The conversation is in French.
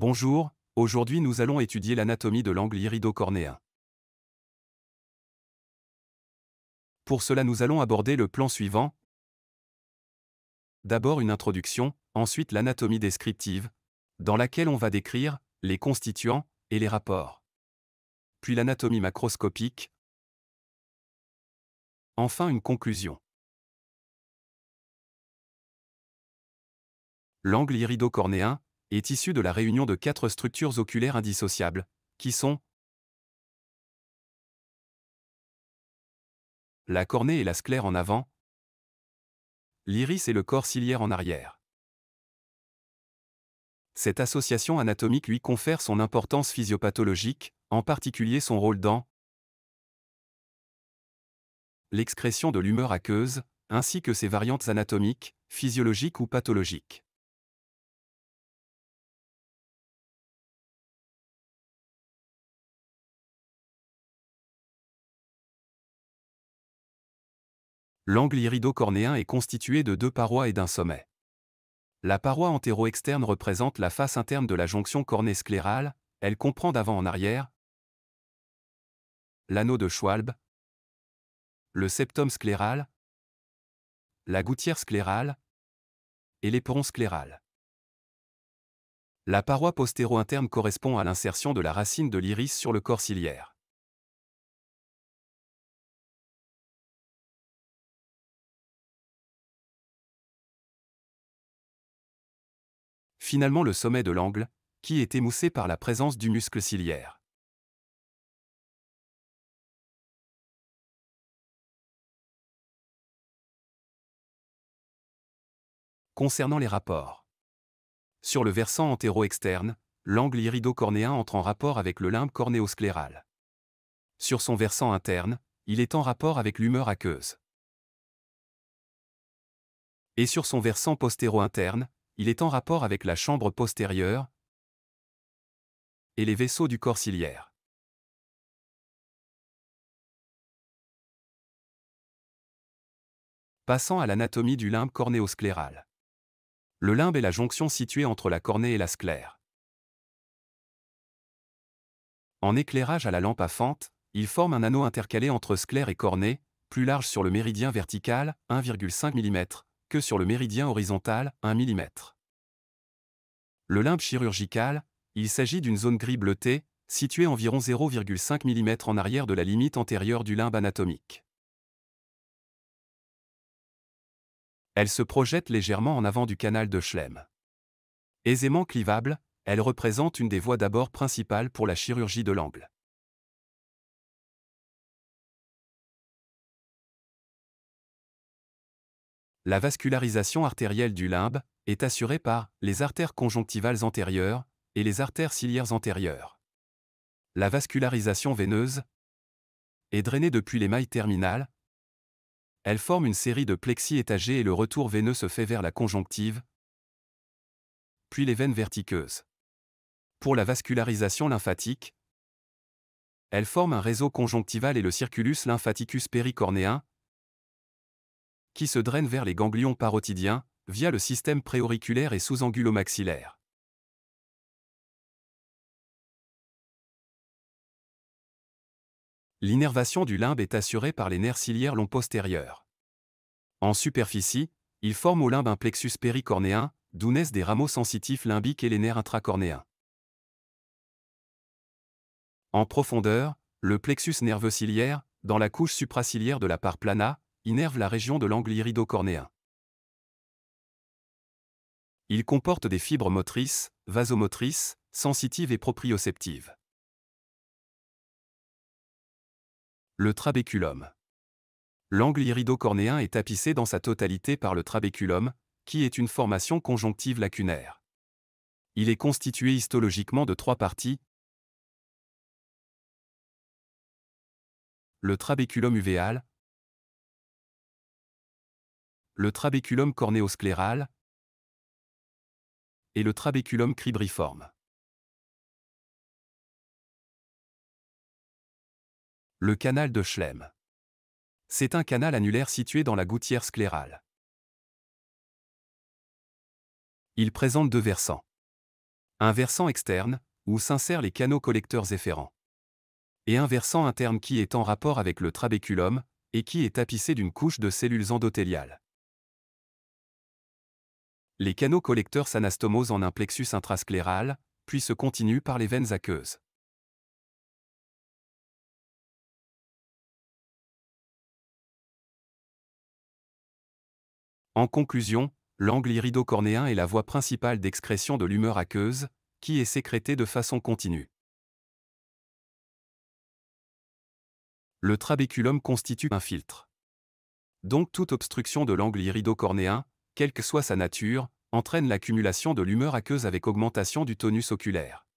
Bonjour, aujourd'hui nous allons étudier l'anatomie de l'angle iridocornéen. Pour cela nous allons aborder le plan suivant. D'abord une introduction, ensuite l'anatomie descriptive, dans laquelle on va décrire les constituants et les rapports. Puis l'anatomie macroscopique. Enfin une conclusion. L'angle iridocornéen, est issu de la réunion de quatre structures oculaires indissociables, qui sont la cornée et la sclère en avant, l'iris et le corps ciliaire en arrière. Cette association anatomique lui confère son importance physiopathologique, en particulier son rôle dans l'excrétion de l'humeur aqueuse, ainsi que ses variantes anatomiques, physiologiques ou pathologiques. L'angle irido-cornéen est constitué de deux parois et d'un sommet. La paroi antéro-externe représente la face interne de la jonction cornée-sclérale, elle comprend d'avant en arrière l'anneau de Schwalbe, le septum scléral, la gouttière sclérale et l'éperon scléral. La paroi postéro-interne correspond à l'insertion de la racine de l'iris sur le corps ciliaire. finalement le sommet de l'angle, qui est émoussé par la présence du muscle ciliaire. Concernant les rapports. Sur le versant antéro-externe, l'angle irido-cornéen entre en rapport avec le limbe cornéoscléral. Sur son versant interne, il est en rapport avec l'humeur aqueuse. Et sur son versant postéro-interne, il est en rapport avec la chambre postérieure et les vaisseaux du corps ciliaire. Passons à l'anatomie du limbe cornéoscléral. Le limbe est la jonction située entre la cornée et la sclère. En éclairage à la lampe à fente, il forme un anneau intercalé entre sclère et cornée, plus large sur le méridien vertical, 1,5 mm, que sur le méridien horizontal, 1 mm. Le limbe chirurgical, il s'agit d'une zone gris bleutée, située environ 0,5 mm en arrière de la limite antérieure du limbe anatomique. Elle se projette légèrement en avant du canal de Schlem. Aisément clivable, elle représente une des voies d'abord principales pour la chirurgie de l'angle. la vascularisation artérielle du limbe est assurée par les artères conjonctivales antérieures et les artères ciliaires antérieures. La vascularisation veineuse est drainée depuis les mailles terminales. Elle forme une série de plexis étagés et le retour veineux se fait vers la conjonctive, puis les veines vertiqueuses. Pour la vascularisation lymphatique, elle forme un réseau conjonctival et le circulus lymphaticus péricornéen, qui se drainent vers les ganglions parotidiens, via le système préauriculaire et sous angulomaxillaire maxillaire L'innervation du limbe est assurée par les nerfs ciliaires longs postérieurs. En superficie, il forme au limbe un plexus péricornéen, d'où naissent des rameaux sensitifs limbiques et les nerfs intracornéens. En profondeur, le plexus nerveux ciliaire, dans la couche supraciliaire de la part plana, innerve la région de l'angle iridocornéen. Il comporte des fibres motrices, vasomotrices, sensitives et proprioceptives. Le trabéculum. L'angle iridocornéen est tapissé dans sa totalité par le trabéculum, qui est une formation conjonctive lacunaire. Il est constitué histologiquement de trois parties. Le trabéculum uvéal, le trabéculum cornéoscléral et le trabéculum cribriforme. Le canal de Schlem. C'est un canal annulaire situé dans la gouttière sclérale. Il présente deux versants. Un versant externe, où s'insèrent les canaux collecteurs efférents. Et un versant interne qui est en rapport avec le trabéculum, et qui est tapissé d'une couche de cellules endothéliales. Les canaux collecteurs s'anastomosent en un plexus intrascléral, puis se continuent par les veines aqueuses. En conclusion, l'angle iridocornéen est la voie principale d'excrétion de l'humeur aqueuse, qui est sécrétée de façon continue. Le trabéculum constitue un filtre. Donc toute obstruction de l'angle iridocornéen, quelle que soit sa nature, entraîne l'accumulation de l'humeur aqueuse avec augmentation du tonus oculaire.